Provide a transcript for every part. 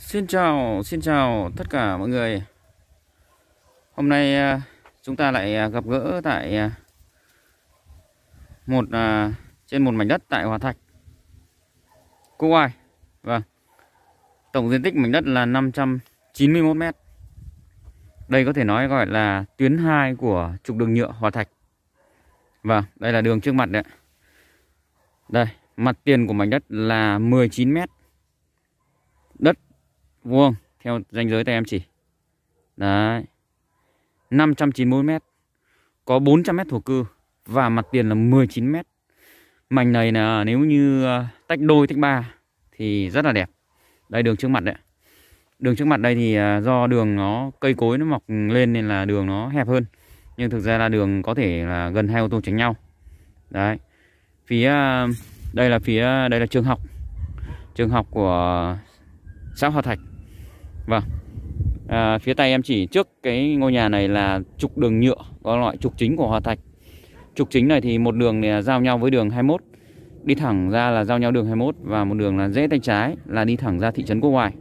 Xin chào, xin chào tất cả mọi người Hôm nay à, chúng ta lại à, gặp gỡ tại à, một trên một mảnh đất tại Hòa Thạch Cô Oai Vâng Tổng diện tích mảnh đất là 591 mét Đây có thể nói gọi là tuyến 2 của trục đường nhựa Hòa Thạch Vâng, đây là đường trước mặt đấy Đây, mặt tiền của mảnh đất là 19 mét Đất vuông theo ranh giới tay em chỉ. Đấy. 594 m. Có 400 m thổ cư và mặt tiền là 19 m. Mảnh này là nếu như à, tách đôi tách ba thì rất là đẹp. Đây đường trước mặt đấy. Đường trước mặt đây thì à, do đường nó cây cối nó mọc lên nên là đường nó hẹp hơn. Nhưng thực ra là đường có thể là gần hai ô tô tránh nhau. Đấy. Phía à, đây là phía đây là trường học. Trường học của xã Hòa Thạch Vâng à, Phía tay em chỉ trước cái ngôi nhà này là trục đường nhựa Có loại trục chính của Hòa Thạch Trục chính này thì một đường thì giao nhau với đường 21 Đi thẳng ra là giao nhau đường 21 Và một đường là rẽ tay trái là đi thẳng ra thị trấn Quốc ngoài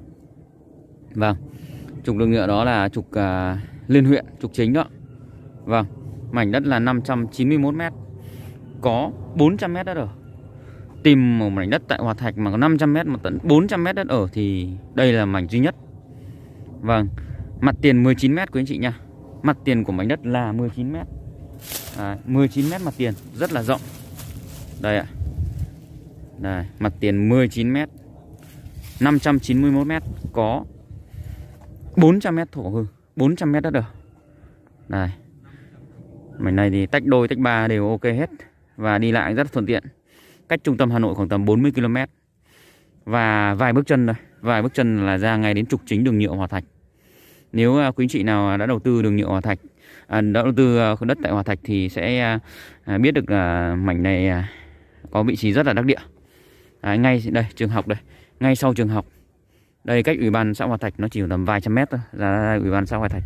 Vâng Trục đường nhựa đó là trục à, liên huyện, trục chính đó Vâng Mảnh đất là 591m Có 400m đất ở Tìm một mảnh đất tại Hòa Thạch mà có 500m mà tận 400m đất ở Thì đây là mảnh duy nhất Vâng Mặt tiền 19m quý anh chị nha Mặt tiền của mảnh đất là 19m à, 19m mặt tiền Rất là rộng Đây ạ Đây, Mặt tiền 19m 591m Có 400m thổ hư 400m đất ở Đây Mảnh này thì tách đôi tách ba đều ok hết Và đi lại rất thuận tiện Cách trung tâm Hà Nội khoảng tầm 40 km và vài bước chân thôi vài bước chân là ra ngay đến trục chính đường nhựa Hòa Thạch nếu à, quý anh chị nào đã đầu tư đường nhựa Hòa Thạch à, đã đầu tư à, đất tại Hòa Thạch thì sẽ biết được à, mảnh này có vị trí rất là đắc địa à, ngay đây trường học đây ngay sau trường học đây cách ủy ban xã Hòa Thạch nó chỉ tầm vài trăm mét thôi ra ủy ban xã Hòa Thạch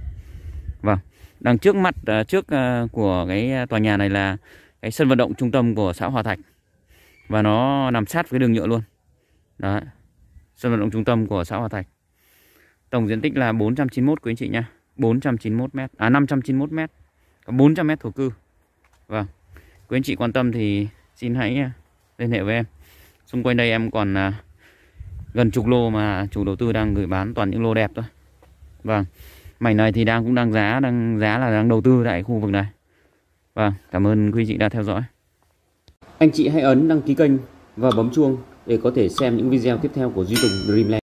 vâng đằng trước mặt trước của cái tòa nhà này là cái sân vận động trung tâm của xã Hòa Thạch và nó nằm sát với đường nhựa luôn Đấy. Sân vận động trung tâm của xã Hòa Thạch. Tổng diện tích là 491 quý anh chị nhá. 491 m, à 591 m. Có 400 m thổ cư. Vâng. Quý anh chị quan tâm thì xin hãy à, liên hệ với em. Xung quanh đây em còn à, gần chục lô mà chủ đầu tư đang gửi bán toàn những lô đẹp thôi. Vâng. Mảnh này thì đang cũng đang giá đang giá là đang đầu tư tại khu vực này. Vâng, cảm ơn quý chị đã theo dõi. Anh chị hãy ấn đăng ký kênh và bấm chuông để có thể xem những video tiếp theo của Duy Tùng Dreamland.